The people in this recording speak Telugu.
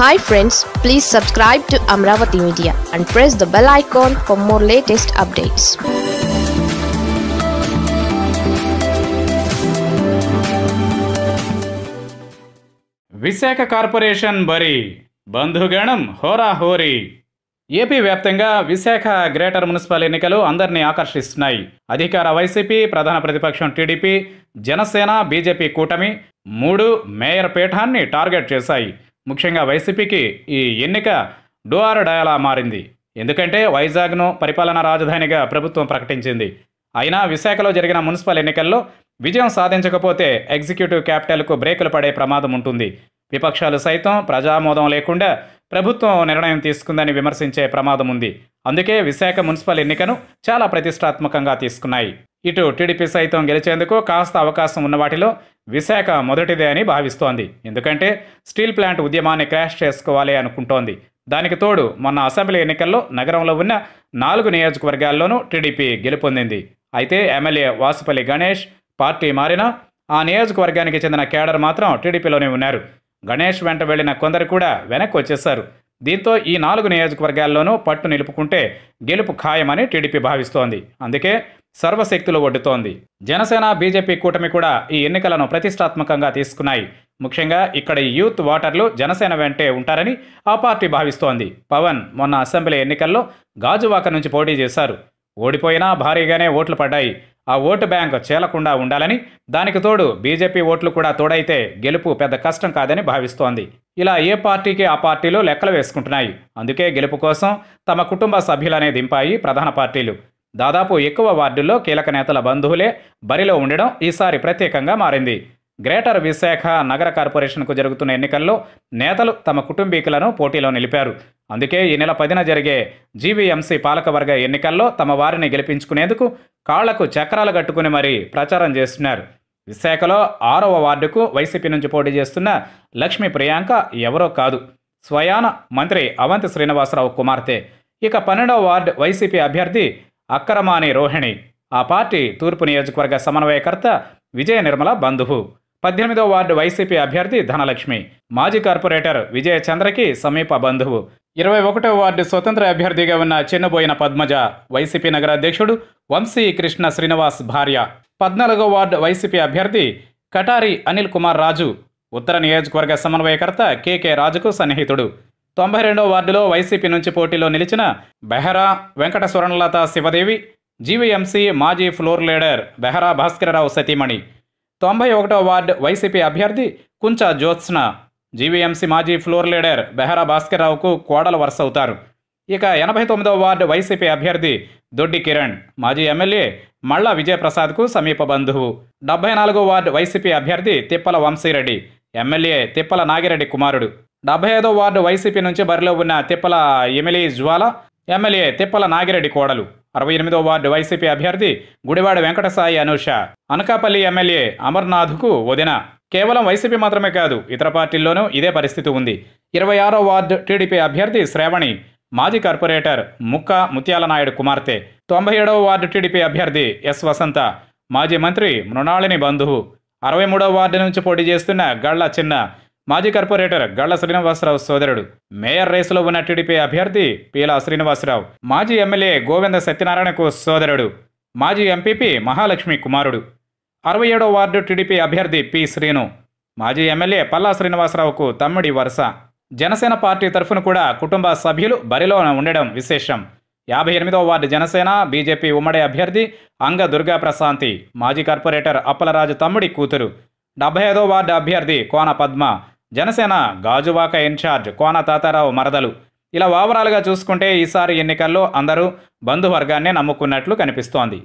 hi friends please subscribe to Amaravati media and press the bell icon for more latest updates Visakha corporation బరి బంధుగణం హోరీ ఏపీ వ్యాప్తంగా విశాఖ గ్రేటర్ మున్సిపల్ ఎన్నికలు అందరినీ ఆకర్షిస్తున్నాయి అధికార వైసీపీ ప్రధాన ప్రతిపక్షం టీడీపీ జనసేన బీజేపీ కూటమి మూడు మేయర్ పీఠాన్ని టార్గెట్ చేశాయి ముఖ్యంగా వైసీపీకి ఈ ఎన్నిక డోఆర్ డయాలా మారింది ఎందుకంటే వైజాగ్ను పరిపాలనా రాజధానిగా ప్రభుత్వం ప్రకటించింది అయినా విశాఖలో జరిగిన మున్సిపల్ ఎన్నికల్లో విజయం సాధించకపోతే ఎగ్జిక్యూటివ్ క్యాపిటల్కు బ్రేకులు పడే ప్రమాదం ఉంటుంది విపక్షాలు సైతం ప్రజామోదం లేకుండా ప్రభుత్వం నిర్ణయం తీసుకుందని విమర్శించే ప్రమాదం ఉంది అందుకే విశాఖ మున్సిపల్ ఎన్నికను చాలా ప్రతిష్టాత్మకంగా తీసుకున్నాయి ఇటు టీడీపీ సైతం గెలిచేందుకు కాస్త అవకాశం ఉన్న వాటిలో విశాఖ మొదటిదే అని భావిస్తోంది ఎందుకంటే స్టీల్ ప్లాంట్ ఉద్యమాన్ని క్రాష్ చేసుకోవాలి అనుకుంటోంది దానికి తోడు మొన్న అసెంబ్లీ ఎన్నికల్లో నగరంలో ఉన్న నాలుగు నియోజకవర్గాల్లోనూ టీడీపీ గెలుపొందింది అయితే ఎమ్మెల్యే వాసుపల్లి గణేష్ పార్టీ మారినా ఆ నియోజకవర్గానికి చెందిన కేడర్ మాత్రం టీడీపీలోనే ఉన్నారు గణేష్ వెంట వెళ్లిన కొందరు కూడా వెనక్కి వచ్చేశారు దీంతో ఈ నాలుగు నియోజకవర్గాల్లోనూ పట్టు నిలుపుకుంటే గెలుపు ఖాయమని టీడీపీ భావిస్తోంది అందుకే సర్వశక్తులు ఒడ్డుతోంది జనసేన బీజేపీ కూటమి కూడా ఈ ఎన్నికలను ప్రతిష్టాత్మకంగా తీసుకున్నాయి ముఖ్యంగా ఇక్కడ యూత్ ఓటర్లు జనసేన వెంటే ఉంటారని ఆ పార్టీ భావిస్తోంది పవన్ మొన్న అసెంబ్లీ ఎన్నికల్లో గాజువాక నుంచి పోటీ చేశారు ఓడిపోయినా భారీగానే ఓట్లు పడ్డాయి ఆ ఓటు బ్యాంక్ చేలకుండా ఉండాలని దానికి తోడు బీజేపీ ఓట్లు కూడా తోడైతే గెలుపు పెద్ద కష్టం కాదని భావిస్తోంది ఇలా ఏ పార్టీకి ఆ పార్టీలు లెక్కలు వేసుకుంటున్నాయి అందుకే గెలుపు కోసం తమ కుటుంబ సభ్యులనే దింపాయి ప్రధాన పార్టీలు దాదాపు ఎక్కువ వార్డుల్లో కీలక నేతల బంధువులే బరిలో ఉండడం ఈసారి ప్రత్యేకంగా మారింది గ్రేటర్ విశాఖ నగర కార్పొరేషన్కు జరుగుతున్న ఎన్నికల్లో నేతలు తమ కుటుంబీకులను పోటీలో నిలిపారు అందుకే ఈ నెల పదిన జరిగే జీవీఎంసీ పాలకవర్గ ఎన్నికల్లో తమ వారిని గెలిపించుకునేందుకు కాళ్లకు చక్రాలు కట్టుకుని మరీ ప్రచారం చేస్తున్నారు విశాఖలో ఆరవ వార్డుకు వైసీపీ నుంచి పోటీ చేస్తున్న లక్ష్మీ ప్రియాంక ఎవరో కాదు స్వయాన మంత్రి అవంతి శ్రీనివాసరావు కుమార్తె ఇక పన్నెండవ వార్డు వైసీపీ అభ్యర్థి అక్కరమాని రోహిణి ఆ పార్టీ తూర్పు నియోజకవర్గ సమన్వయకర్త విజయ నిర్మల బంధువు పద్దెనిమిదో వార్డు వైసీపీ అభ్యర్థి ధనలక్ష్మి మాజీ కార్పొరేటర్ విజయ చంద్రకి సమీప బంధువు ఇరవై ఒకటో వార్డు స్వతంత్ర అభ్యర్థిగా ఉన్న చిన్నబోయిన పద్మజ వైసీపీ నగరాధ్యక్షుడు వంశీ కృష్ణ శ్రీనివాస్ భార్య పద్నాలుగో వార్డు వైసీపీ అభ్యర్థి కటారి అనిల్ కుమార్ రాజు ఉత్తర నియోజకవర్గ సమన్వయకర్త కెకే రాజుకు సన్నిహితుడు తొంభై రెండో వార్డులో వైసీపీ నుంచి పోటీలో నిలిచిన బెహరా వెంకట స్వర్ణలత శివదేవి జీవీఎంసీ మాజీ ఫ్లోర్ లీడర్ బెహరా భాస్కరరావు సతీమణి తొంభై ఒకటో వార్డు వైసీపీ అభ్యర్థి కుంచా జ్యోత్స్న జీవీఎంసీ మాజీ ఫ్లోర్ లీడర్ బెహరా భాస్కర్రావుకు కోడలు వరుస అవుతారు ఇక ఎనభై తొమ్మిదవ వార్డు వైసీపీ అభ్యర్థి దొడ్డి కిరణ్ మాజీ ఎమ్మెల్యే మళ్ళా విజయప్రసాద్కు సమీప బంధువు డెబ్బై నాలుగో వార్డు వైసీపీ అభ్యర్థి తిప్పల వంశీరెడ్డి ఎమ్మెల్యే తిప్పల నాగిరెడ్డి కుమారుడు డెబ్బై ఐదో వార్డు వైసీపీ నుంచి బరిలో ఉన్న తిప్పల ఎమిలీ జ్వాల ఎమ్మెల్యే తిప్పల నాగిరెడ్డి కోడలు అరవై ఎనిమిదో వార్డు వైసీపీ అభ్యర్థి గుడివాడ వెంకటసాయి అనూష అనకాపల్లి ఎమ్మెల్యే అమర్నాథ్కు వదిన కేవలం వైసీపీ మాత్రమే కాదు ఇతర పార్టీల్లోనూ ఇదే పరిస్థితి ఉంది ఇరవై ఆరో వార్డు టీడీపీ అభ్యర్థి శ్రావణి మాజీ కార్పొరేటర్ ముక్క ముత్యాలనాయుడు కుమార్తె తొంభై ఏడవ వార్డు టీడీపీ అభ్యర్థి ఎస్ వసంత మాజీ మంత్రి మృణాళిని బంధువు అరవై మూడవ వార్డు నుంచి పోటీ చేస్తున్న గళ్ల చిన్న మాజీ కార్పొరేటర్ గళ్ల శ్రీనివాసరావు సోదరుడు మేయర్ రేసులో ఉన్న టీడీపీ అభ్యర్థి పీలా శ్రీనివాసరావు మాజీ ఎమ్మెల్యే గోవింద సత్యనారాయణకు సోదరుడు మాజీ ఎంపీపీ మహాలక్ష్మి కుమారుడు అరవై ఏడో వార్డు టీడీపీ అభ్యర్థి పి శ్రీను మాజీ ఎమ్మెల్యే పల్లా శ్రీనివాసరావుకు తమ్ముడి వరుస జనసేన పార్టీ తరఫున కూడా కుటుంబ సభ్యులు బరిలో ఉండడం విశేషం యాభై ఎనిమిదవ వార్డు జనసేన బీజేపీ ఉమ్మడి అభ్యర్థి అంగ దుర్గా ప్రశాంతి మాజీ కార్పొరేటర్ అప్పలరాజు తమ్ముడి కూతురు డెబ్బై ఐదో వార్డు అభ్యర్థి కోన పద్మ జనసేన గాజువాక ఇన్ఛార్జ్ కోన తాతారావు మరదలు ఇలా ఓవరాల్గా చూసుకుంటే ఈసారి ఎన్నికల్లో అందరూ బంధువర్గాన్నే నమ్ముకున్నట్లు కనిపిస్తోంది